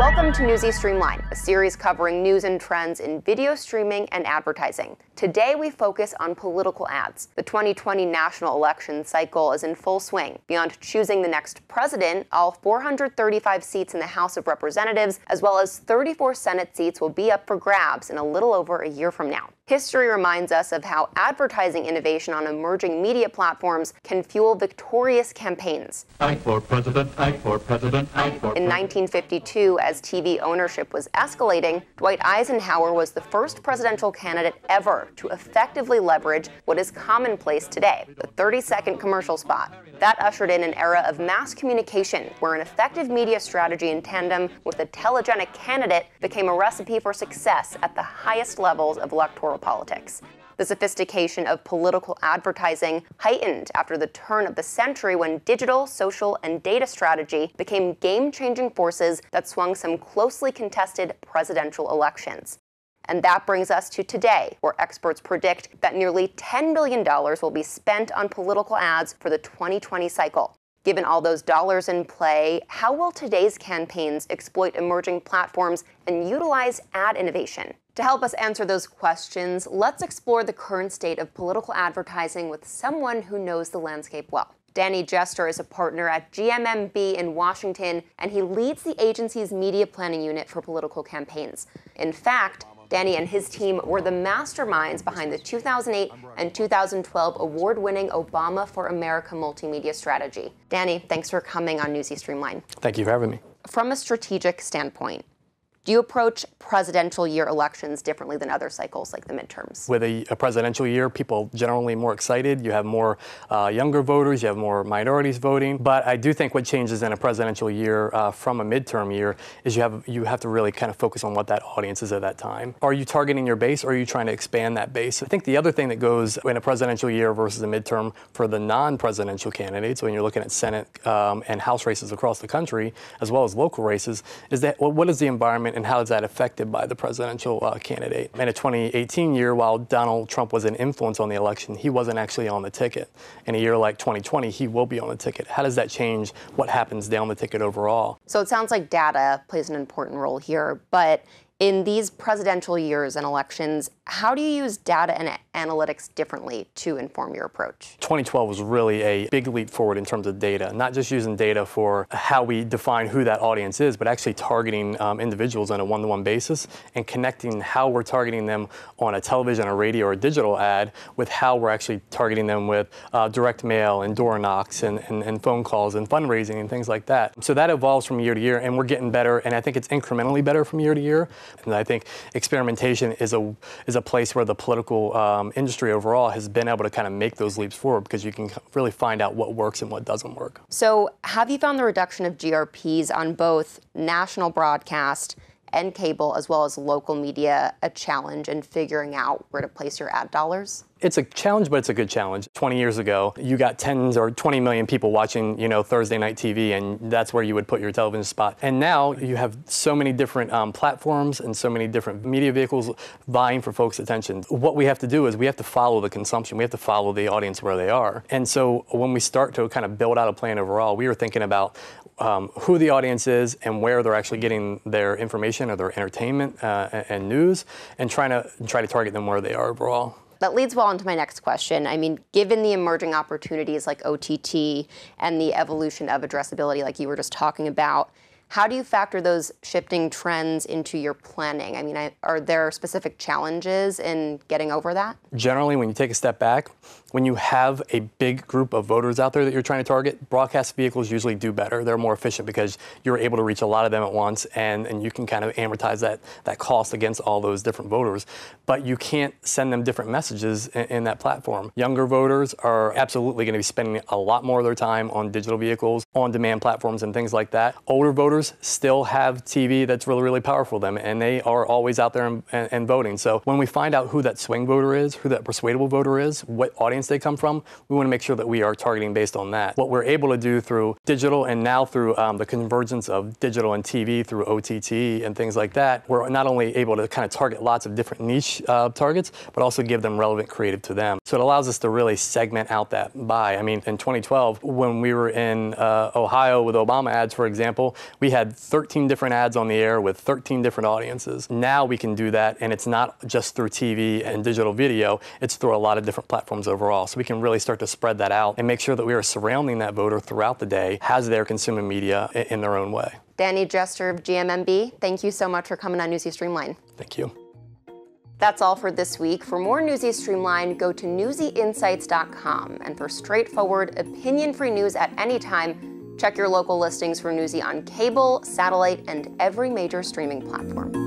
Welcome to Newsy Streamline, a series covering news and trends in video streaming and advertising. Today, we focus on political ads. The 2020 national election cycle is in full swing. Beyond choosing the next president, all 435 seats in the House of Representatives, as well as 34 Senate seats, will be up for grabs in a little over a year from now. History reminds us of how advertising innovation on emerging media platforms can fuel victorious campaigns. I for president, I for president, I for In 1952, as TV ownership was escalating, Dwight Eisenhower was the first presidential candidate ever to effectively leverage what is commonplace today the 30 second commercial spot. That ushered in an era of mass communication where an effective media strategy in tandem with a telegenic candidate became a recipe for success at the highest levels of electoral politics. The sophistication of political advertising heightened after the turn of the century when digital, social, and data strategy became game changing forces that swung some closely contested presidential elections. And that brings us to today, where experts predict that nearly $10 billion will be spent on political ads for the 2020 cycle. Given all those dollars in play, how will today's campaigns exploit emerging platforms and utilize ad innovation? To help us answer those questions, let's explore the current state of political advertising with someone who knows the landscape well. Danny Jester is a partner at GMMB in Washington, and he leads the agency's media planning unit for political campaigns. In fact, Danny and his team were the masterminds behind the 2008 and 2012 award winning Obama for America multimedia strategy. Danny, thanks for coming on Newsy Streamline. Thank you for having me. From a strategic standpoint, do you approach presidential year elections differently than other cycles like the midterms? With a, a presidential year, people generally more excited. You have more uh, younger voters, you have more minorities voting. But I do think what changes in a presidential year uh, from a midterm year is you have you have to really kind of focus on what that audience is at that time. Are you targeting your base or are you trying to expand that base? I think the other thing that goes in a presidential year versus a midterm for the non-presidential candidates when you're looking at Senate um, and House races across the country as well as local races is that well, what is the environment and how is that affected by the presidential uh, candidate? In a 2018 year, while Donald Trump was an influence on the election, he wasn't actually on the ticket. In a year like 2020, he will be on the ticket. How does that change what happens down the ticket overall? So it sounds like data plays an important role here, but in these presidential years and elections, how do you use data and analytics differently to inform your approach? 2012 was really a big leap forward in terms of data, not just using data for how we define who that audience is, but actually targeting um, individuals on a one to one basis and connecting how we're targeting them on a television, a radio, or a digital ad with how we're actually targeting them with uh, direct mail and door knocks and, and, and phone calls and fundraising and things like that. So that evolves from year to year, and we're getting better, and I think it's incrementally better from year to year. And I think experimentation is a is a place where the political um, industry overall has been able to kind of make those leaps forward because you can really find out what works and what doesn't work. So, have you found the reduction of GRPs on both national broadcast and cable, as well as local media, a challenge in figuring out where to place your ad dollars? It's a challenge, but it's a good challenge. 20 years ago, you got tens or 20 million people watching, you know, Thursday night TV, and that's where you would put your television spot. And now you have so many different um, platforms and so many different media vehicles vying for folks' attention. What we have to do is we have to follow the consumption. We have to follow the audience where they are. And so when we start to kind of build out a plan overall, we were thinking about um, who the audience is and where they're actually getting their information or their entertainment uh, and news, and trying to try to target them where they are overall. That leads well into my next question. I mean, given the emerging opportunities like OTT and the evolution of addressability, like you were just talking about, how do you factor those shifting trends into your planning? I mean, I, are there specific challenges in getting over that? Generally, when you take a step back, when you have a big group of voters out there that you're trying to target, broadcast vehicles usually do better. They're more efficient because you're able to reach a lot of them at once and, and you can kind of amortize that, that cost against all those different voters. But you can't send them different messages in, in that platform. Younger voters are absolutely going to be spending a lot more of their time on digital vehicles, on demand platforms, and things like that. Older voters still have TV that's really, really powerful them and they are always out there and, and, and voting. So when we find out who that swing voter is, who that persuadable voter is, what audience they come from. We want to make sure that we are targeting based on that. What we're able to do through digital and now through um, the convergence of digital and TV through OTT and things like that, we're not only able to kind of target lots of different niche uh, targets, but also give them relevant creative to them. So it allows us to really segment out that buy. I mean, in 2012, when we were in uh, Ohio with Obama ads, for example, we had 13 different ads on the air with 13 different audiences. Now we can do that, and it's not just through TV and digital video, it's through a lot of different platforms overall overall. So we can really start to spread that out and make sure that we are surrounding that voter throughout the day as they're consuming media in their own way. Danny Jester of GMMB, thank you so much for coming on Newsy Streamline. Thank you. That's all for this week. For more Newsy Streamline, go to newsyinsights.com. And for straightforward, opinion free news at any time, check your local listings for Newsy on cable, satellite, and every major streaming platform.